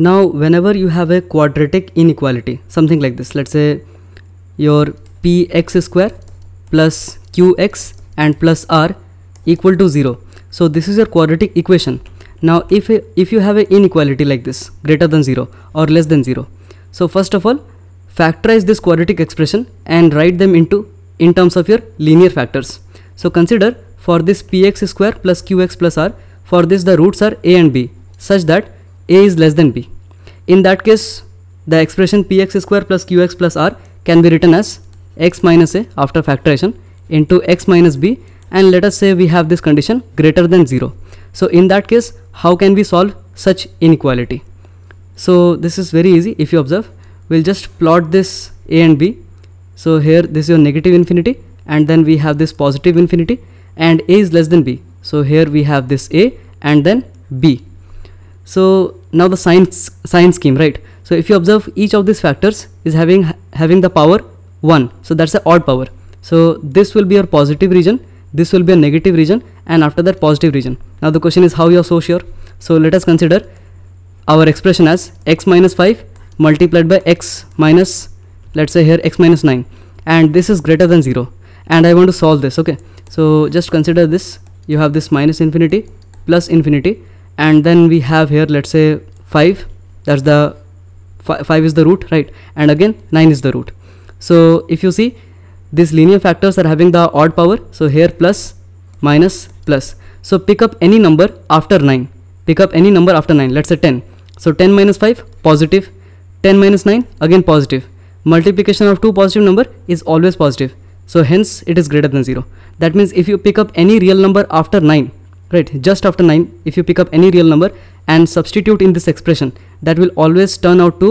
Now whenever you have a quadratic inequality, something like this, let's say your px square plus qx and plus r equal to 0. So this is your quadratic equation. Now if, if you have an inequality like this, greater than 0 or less than 0. So first of all, factorize this quadratic expression and write them into in terms of your linear factors. So consider for this px square plus qx plus r, for this the roots are a and b such that a is less than b. In that case, the expression px square plus qx plus r can be written as x minus a after factorization into x minus b and let us say we have this condition greater than 0. So in that case, how can we solve such inequality? So this is very easy if you observe. We'll just plot this a and b. So here this is your negative infinity and then we have this positive infinity and a is less than b. So here we have this a and then b. So now the sign sign scheme right so if you observe each of these factors is having having the power 1 so that's the odd power so this will be your positive region this will be a negative region and after that positive region now the question is how you are so sure so let us consider our expression as x minus 5 multiplied by x minus let's say here x minus 9 and this is greater than 0 and I want to solve this okay so just consider this you have this minus infinity plus infinity and then we have here let's say 5 that's the 5 is the root right and again 9 is the root so if you see these linear factors are having the odd power so here plus minus plus so pick up any number after 9 pick up any number after 9 let's say 10 so 10 minus 5 positive 10 minus 9 again positive multiplication of two positive number is always positive so hence it is greater than 0 that means if you pick up any real number after 9 right just after 9 if you pick up any real number and substitute in this expression that will always turn out to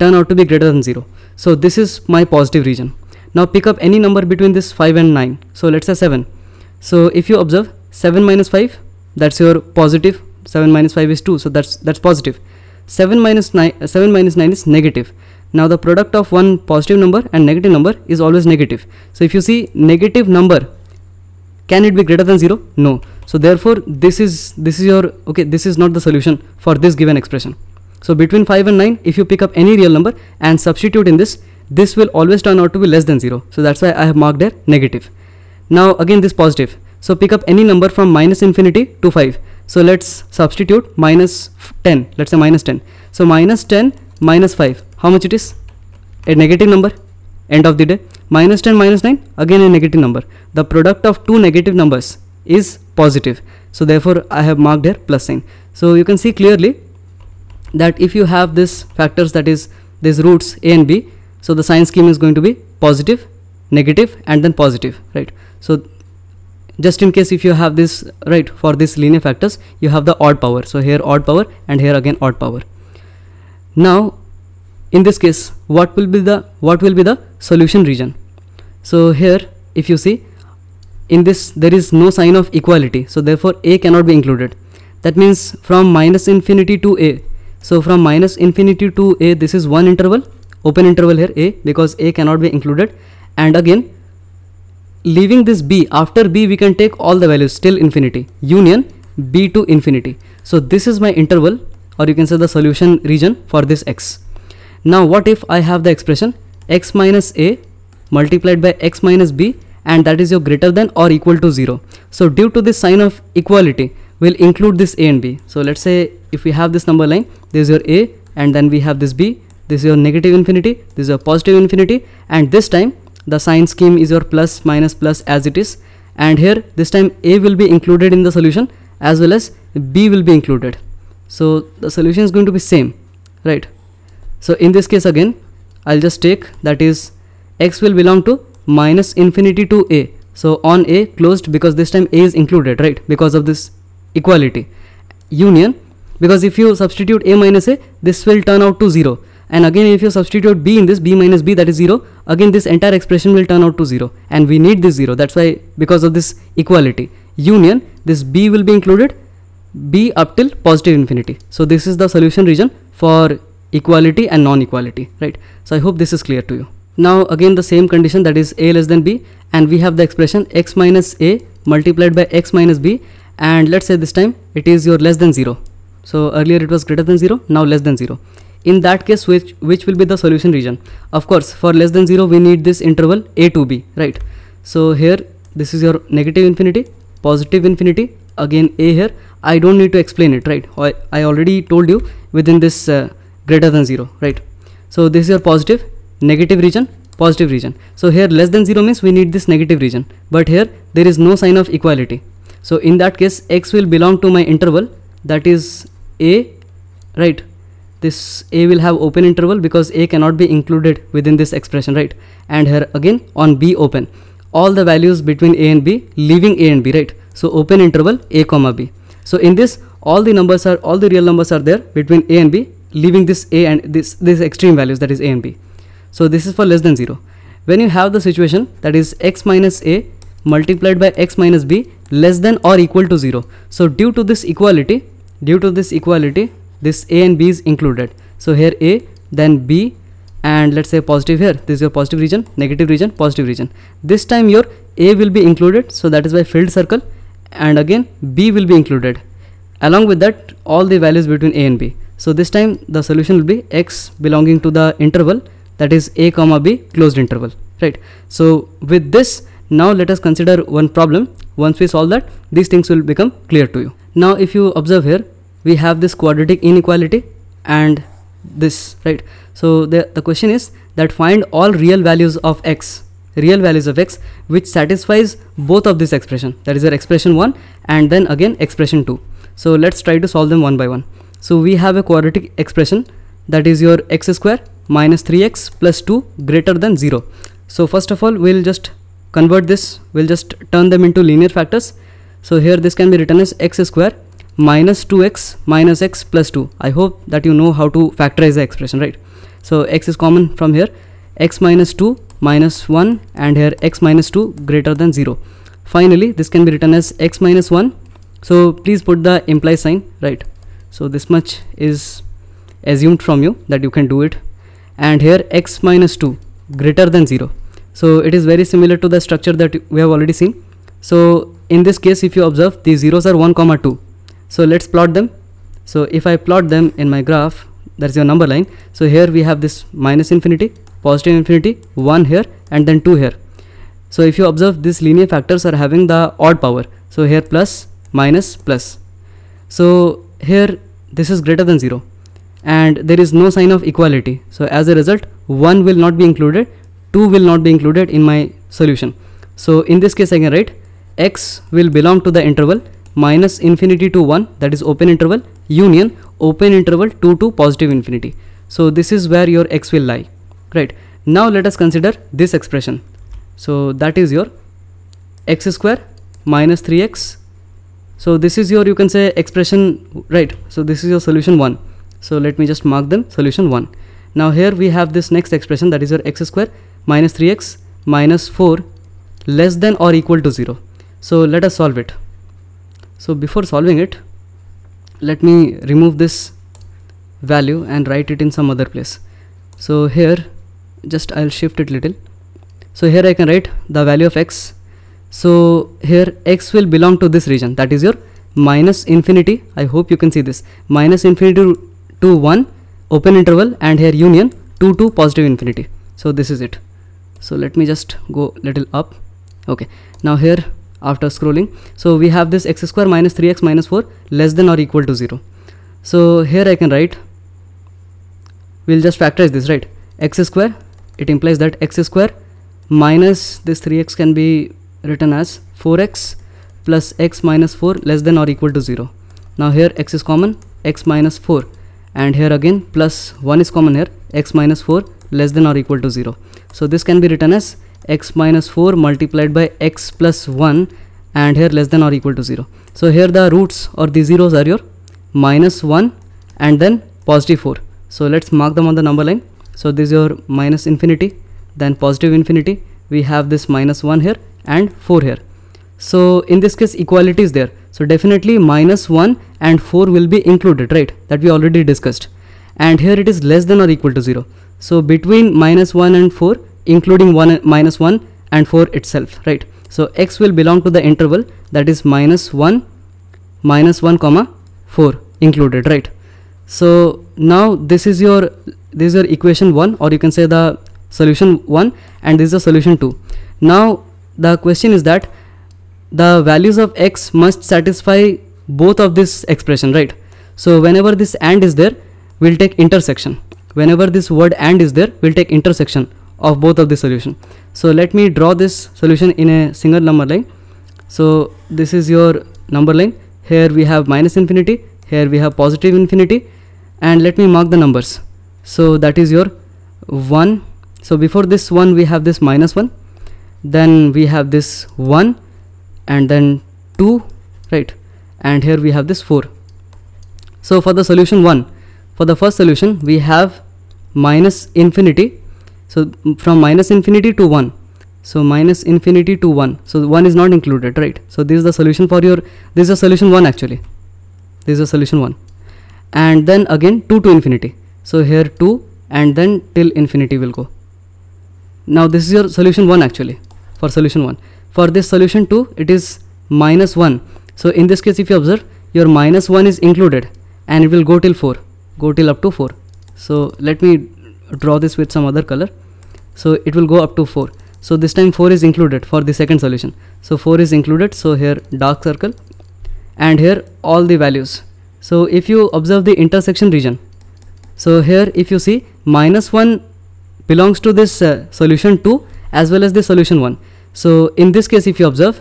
turn out to be greater than 0 so this is my positive region now pick up any number between this 5 and 9 so let's say 7 so if you observe 7 minus 5 that's your positive 7 minus 5 is 2 so that's that's positive 7 minus 9 uh, 7 minus 9 is negative now the product of one positive number and negative number is always negative so if you see negative number can it be greater than 0 no so therefore this is this is your okay this is not the solution for this given expression so between 5 and 9 if you pick up any real number and substitute in this this will always turn out to be less than 0 so that's why I have marked there negative now again this positive so pick up any number from minus infinity to 5 so let's substitute minus 10 let's say minus 10 so minus 10 minus 5 how much it is a negative number end of the day minus 10 minus 9 again a negative number the product of two negative numbers is positive so therefore I have marked here plus sign so you can see clearly that if you have this factors that is these roots a and b so the sign scheme is going to be positive negative and then positive right so just in case if you have this right for this linear factors you have the odd power so here odd power and here again odd power now in this case what will be the what will be the solution region so here if you see in this there is no sign of equality so therefore a cannot be included that means from minus infinity to a so from minus infinity to a this is one interval open interval here a because a cannot be included and again leaving this b after b we can take all the values till infinity union b to infinity so this is my interval or you can say the solution region for this x now what if i have the expression x minus a multiplied by x minus b and that is your greater than or equal to 0. So due to this sign of equality, we'll include this A and B. So let's say if we have this number line, this is your A and then we have this B, this is your negative infinity, this is your positive infinity and this time the sign scheme is your plus minus plus as it is and here this time A will be included in the solution as well as B will be included. So the solution is going to be same, right? So in this case again, I'll just take that is x will belong to minus infinity to a so on a closed because this time a is included right because of this equality union because if you substitute a minus a this will turn out to 0 and again if you substitute b in this b minus b that is 0 again this entire expression will turn out to 0 and we need this 0 that's why because of this equality union this b will be included b up till positive infinity so this is the solution region for equality and non-equality right so i hope this is clear to you now again the same condition that is a less than b and we have the expression x minus a multiplied by x minus b and let's say this time it is your less than 0. So earlier it was greater than 0 now less than 0. In that case which, which will be the solution region? Of course for less than 0 we need this interval a to b right. So here this is your negative infinity positive infinity again a here I don't need to explain it right I, already told you within this uh, greater than 0 right. So this is your positive negative region positive region so here less than 0 means we need this negative region but here there is no sign of equality so in that case x will belong to my interval that is a right this a will have open interval because a cannot be included within this expression right and here again on b open all the values between a and b leaving a and b right so open interval a comma b so in this all the numbers are all the real numbers are there between a and b leaving this a and this this extreme values that is a and b so this is for less than 0. When you have the situation that is x minus a multiplied by x minus b less than or equal to 0. So due to this equality, due to this equality, this a and b is included. So here a, then b, and let's say positive here. This is your positive region, negative region, positive region. This time your a will be included. So that is by filled circle and again b will be included. Along with that all the values between a and b. So this time the solution will be x belonging to the interval that is a comma b closed interval right so with this now let us consider one problem once we solve that these things will become clear to you now if you observe here we have this quadratic inequality and this right so the, the question is that find all real values of x real values of x which satisfies both of this expression that is our expression 1 and then again expression 2 so let's try to solve them one by one so we have a quadratic expression that is your x square minus 3x plus 2 greater than 0. So first of all we'll just convert this, we'll just turn them into linear factors. So here this can be written as x square minus 2x minus x plus 2. I hope that you know how to factorize the expression, right? So x is common from here, x minus 2 minus 1 and here x minus 2 greater than 0. Finally, this can be written as x minus 1. So please put the imply sign, right? So this much is assumed from you that you can do it and here x minus 2 greater than 0 so it is very similar to the structure that we have already seen so in this case if you observe the zeros are 1 comma 2 so let's plot them so if I plot them in my graph that's your number line so here we have this minus infinity positive infinity 1 here and then 2 here so if you observe these linear factors are having the odd power so here plus minus plus so here this is greater than 0 and there is no sign of equality so as a result 1 will not be included 2 will not be included in my solution so in this case I can write x will belong to the interval minus infinity to 1 that is open interval union open interval 2 to positive infinity so this is where your x will lie right now let us consider this expression so that is your x square minus 3x so this is your you can say expression right so this is your solution 1 so let me just mark them solution 1. Now here we have this next expression that is your x square minus 3x minus 4 less than or equal to 0. So let us solve it. So before solving it, let me remove this value and write it in some other place. So here just I'll shift it little. So here I can write the value of x. So here x will belong to this region that is your minus infinity. I hope you can see this minus infinity 2 1 open interval and here union 2 2 positive infinity so this is it so let me just go little up okay now here after scrolling so we have this x square minus 3x minus 4 less than or equal to 0 so here I can write we'll just factorize this right x square it implies that x square minus this 3x can be written as 4x plus x minus 4 less than or equal to 0 now here x is common x minus 4 and here again plus 1 is common here x minus 4 less than or equal to 0 so this can be written as x minus 4 multiplied by x plus 1 and here less than or equal to 0 so here the roots or the zeros are your minus 1 and then positive 4 so let's mark them on the number line so this is your minus infinity then positive infinity we have this minus 1 here and 4 here so in this case equality is there so definitely minus 1 and 4 will be included, right? That we already discussed. And here it is less than or equal to 0. So between minus 1 and 4, including 1 minus 1 and 4 itself, right? So x will belong to the interval that is minus 1, minus 1 comma 4 included, right? So now this is your this is your equation 1 or you can say the solution 1 and this is the solution 2. Now the question is that the values of x must satisfy both of this expression right so whenever this and is there we'll take intersection whenever this word and is there we'll take intersection of both of the solution so let me draw this solution in a single number line so this is your number line here we have minus infinity here we have positive infinity and let me mark the numbers so that is your 1 so before this 1 we have this minus 1 then we have this 1 and then 2 right and here we have this 4 so for the solution 1 for the first solution we have minus infinity so from minus infinity to 1 so minus infinity to 1 so 1 is not included right so this is the solution for your this is a solution 1 actually this is a solution 1 and then again 2 to infinity so here 2 and then till infinity will go now this is your solution 1 actually for solution 1 for this solution 2 it is minus 1 so in this case if you observe your minus 1 is included and it will go till 4 go till up to 4 so let me draw this with some other color so it will go up to 4 so this time 4 is included for the second solution so 4 is included so here dark circle and here all the values so if you observe the intersection region so here if you see minus 1 belongs to this uh, solution 2 as well as the solution 1 so in this case if you observe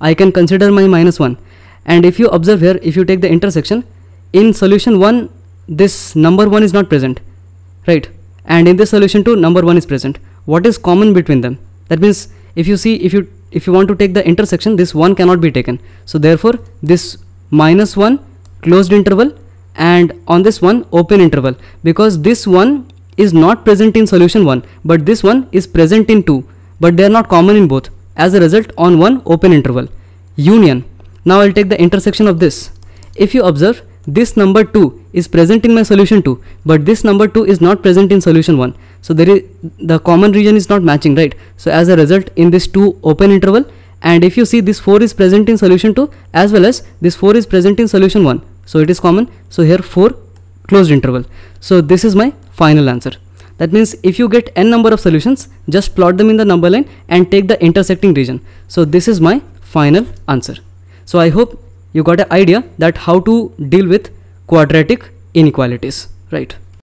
I can consider my minus 1 and if you observe here if you take the intersection in solution 1 this number 1 is not present right and in this solution 2 number 1 is present what is common between them that means if you see if you if you want to take the intersection this 1 cannot be taken so therefore this minus 1 closed interval and on this one open interval because this one is not present in solution 1 but this one is present in 2 but they are not common in both as a result on one open interval union now i'll take the intersection of this if you observe this number 2 is present in my solution 2 but this number 2 is not present in solution 1 so there is the common region is not matching right so as a result in this 2 open interval and if you see this 4 is present in solution 2 as well as this 4 is present in solution 1 so it is common so here 4 closed interval so this is my final answer that means if you get n number of solutions, just plot them in the number line and take the intersecting region. So this is my final answer. So I hope you got an idea that how to deal with quadratic inequalities, right?